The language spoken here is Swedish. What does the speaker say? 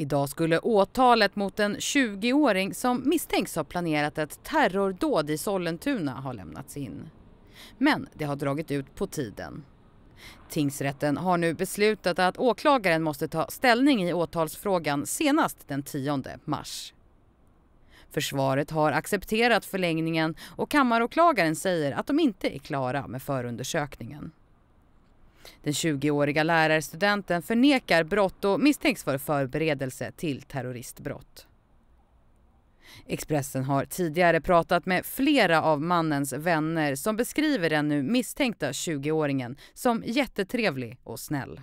Idag skulle åtalet mot en 20-åring som misstänks ha planerat ett terrordåd i Sollentuna ha lämnats in. Men det har dragit ut på tiden. Tingsrätten har nu beslutat att åklagaren måste ta ställning i åtalsfrågan senast den 10 mars. Försvaret har accepterat förlängningen och kammaråklagaren säger att de inte är klara med förundersökningen. Den 20-åriga lärarstudenten förnekar brott och misstänks för förberedelse till terroristbrott. Expressen har tidigare pratat med flera av mannens vänner som beskriver den nu misstänkta 20-åringen som jättetrevlig och snäll.